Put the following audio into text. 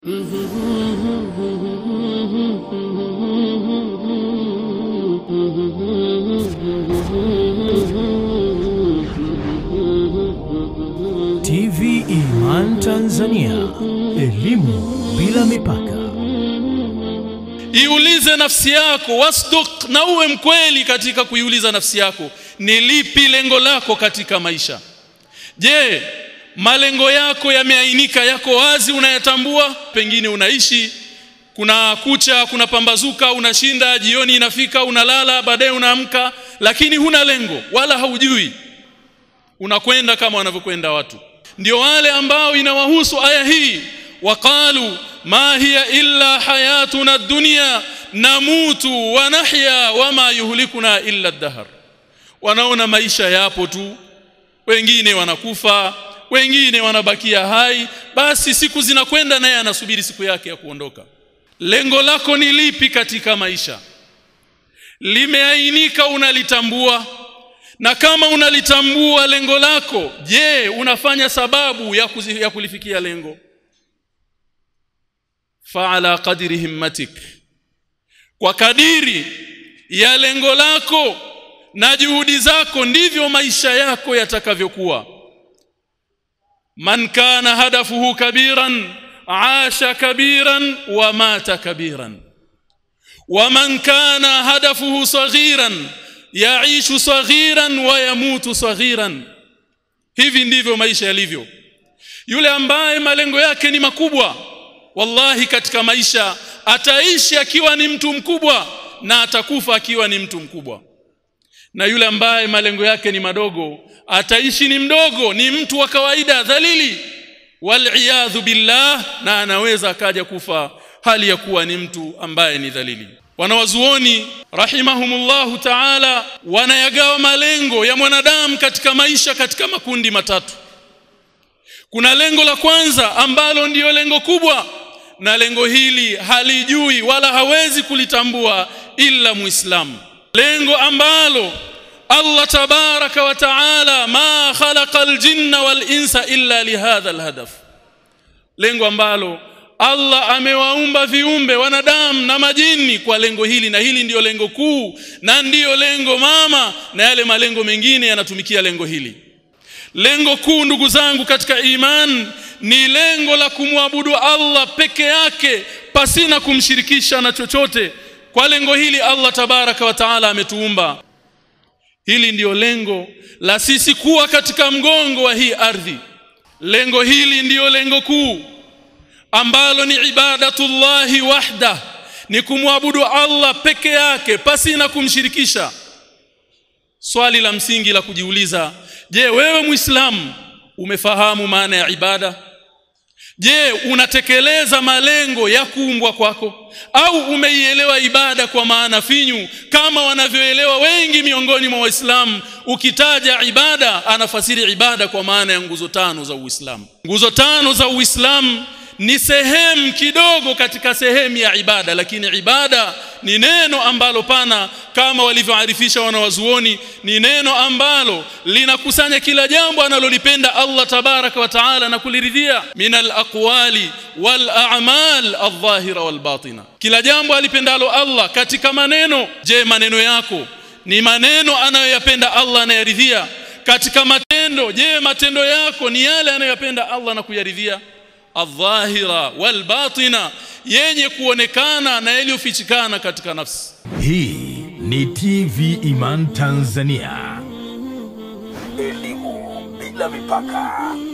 TV Iman Tanzania, elimu bila mipaka. Iulize nafsi yako, wasduk, na uwe mkweli katika kuiuliza nafsi yako, ni lipi lengo lako katika maisha? Je, malengo yako yameainika, yako wazi, unayatambua, pengine unaishi kuna kucha, kuna pambazuka, unashinda, jioni inafika, unalala, baadaye unaamka, lakini huna lengo wala haujui, unakwenda kama wanavyokwenda watu. Ndio wale ambao inawahusu aya hii, waqalu ma hiya illa hayatuna dunya namutu wa nahya wama yuhlikuna illa dahr, wanaona maisha yapo tu, wengine wanakufa wengine wanabakia hai basi siku zinakwenda naye anasubiri siku yake ya kuondoka lengo lako ni lipi katika maisha limeainika unalitambua na kama unalitambua lengo lako je unafanya sababu ya, kuzi, ya kulifikia lengo fa'ala qadri himmatik kwa kadiri ya lengo lako na juhudi zako ndivyo maisha yako yatakavyokuwa man kana hadafuhu kabiran aasha kabiran wa mata kabiran kana hadafuhu saghiran yaishu saghiran wa yamutu saghiran hivi ndivyo maisha yalivyo yule ambaye malengo yake ni makubwa wallahi katika maisha ataishi akiwa ni mtu mkubwa na atakufa akiwa ni mtu mkubwa na yule ambaye malengo yake ni madogo ataishi ni mdogo ni mtu wa kawaida dhalili waliyadhu billah na anaweza akaja kufa hali ya kuwa ni mtu ambaye ni dhalili wanawazuoni rahimahumullahu ta'ala wanayagawa malengo ya mwanadamu katika maisha katika makundi matatu kuna lengo la kwanza ambalo ndiyo lengo kubwa na lengo hili halijui wala hawezi kulitambua ila muislamu lengo ambalo Allah tabaraka wa taala ma khalaqa aljinna wal insa illa lihadha alhadaf lengo ambalo Allah amewaumba viumbe wanadamu na majini kwa lengo hili na hili ndiyo lengo kuu na ndiyo lengo mama na yale malengo mengine yanatumikia lengo hili lengo kuu ndugu zangu katika iman ni lengo la kumwabudu Allah peke yake pasina kumshirikisha na chochote kwa lengo hili Allah tabaraka wa taala ametuumba hili ndiyo lengo la sisi kuwa katika mgongo wa hii ardhi lengo hili ndiyo lengo kuu ambalo ni ibadatullahi wahda ni kumwabudu Allah peke yake pasi na kumshirikisha swali la msingi la kujiuliza je wewe muislamu umefahamu maana ya ibada Je, unatekeleza malengo ya kuumbwa kwako au umeielewa ibada kwa maana finyu kama wanavyoelewa wengi miongoni mwa Waislamu? Ukitaja ibada anafasiri ibada kwa maana ya nguzo tano za Uislamu. Nguzo tano za Uislamu ni sehemu kidogo katika sehemu ya ibada lakini ibada ni neno ambalo pana kama walivyoarifisha wanawazuoni ni neno ambalo linakusanya kila jambo analolipenda Allah tabaraka wa taala na kuliridhia minal aqwali wal a'mal adh-dhahira wal batina kila jambo alipendalo Allah katika maneno je maneno yako ni maneno anayoyapenda Allah anayaridhia katika matendo je matendo yako ni yale anayoyapenda Allah na kuyaridhia wal walbatina yenye kuonekana na yaliyofichikana katika nafsi hii ni TV Iman Tanzania elimu bila mipaka